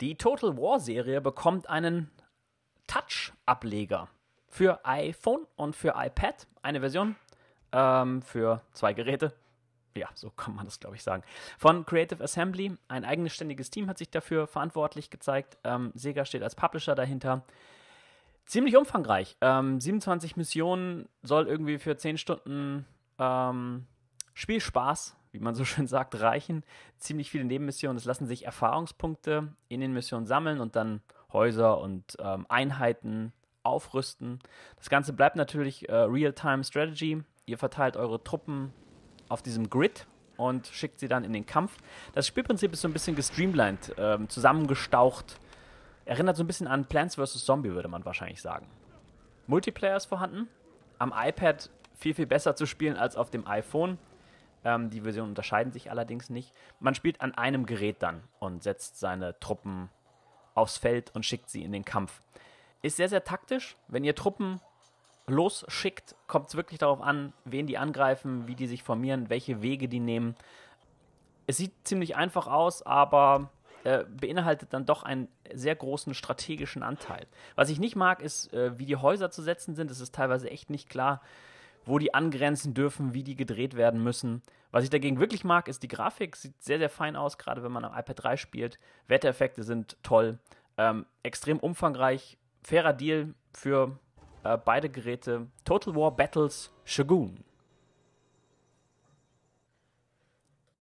Die Total War-Serie bekommt einen Touch-Ableger für iPhone und für iPad. Eine Version ähm, für zwei Geräte. Ja, so kann man das, glaube ich, sagen. Von Creative Assembly. Ein eigenständiges Team hat sich dafür verantwortlich gezeigt. Ähm, Sega steht als Publisher dahinter. Ziemlich umfangreich. Ähm, 27 Missionen soll irgendwie für 10 Stunden ähm, Spielspaß wie man so schön sagt, reichen ziemlich viele Nebenmissionen. Es lassen sich Erfahrungspunkte in den Missionen sammeln und dann Häuser und ähm, Einheiten aufrüsten. Das Ganze bleibt natürlich äh, Real-Time-Strategy. Ihr verteilt eure Truppen auf diesem Grid und schickt sie dann in den Kampf. Das Spielprinzip ist so ein bisschen gestreamlined, ähm, zusammengestaucht. Erinnert so ein bisschen an Plants vs. Zombie, würde man wahrscheinlich sagen. Multiplayer ist vorhanden. Am iPad viel, viel besser zu spielen als auf dem iPhone. Ähm, die Versionen unterscheiden sich allerdings nicht. Man spielt an einem Gerät dann und setzt seine Truppen aufs Feld und schickt sie in den Kampf. Ist sehr, sehr taktisch. Wenn ihr Truppen losschickt, kommt es wirklich darauf an, wen die angreifen, wie die sich formieren, welche Wege die nehmen. Es sieht ziemlich einfach aus, aber äh, beinhaltet dann doch einen sehr großen strategischen Anteil. Was ich nicht mag, ist, äh, wie die Häuser zu setzen sind. Es ist teilweise echt nicht klar, wo die angrenzen dürfen, wie die gedreht werden müssen. Was ich dagegen wirklich mag, ist die Grafik. Sieht sehr, sehr fein aus, gerade wenn man am iPad 3 spielt. Wettereffekte sind toll. Ähm, extrem umfangreich. Fairer Deal für äh, beide Geräte. Total War Battles Shagoon.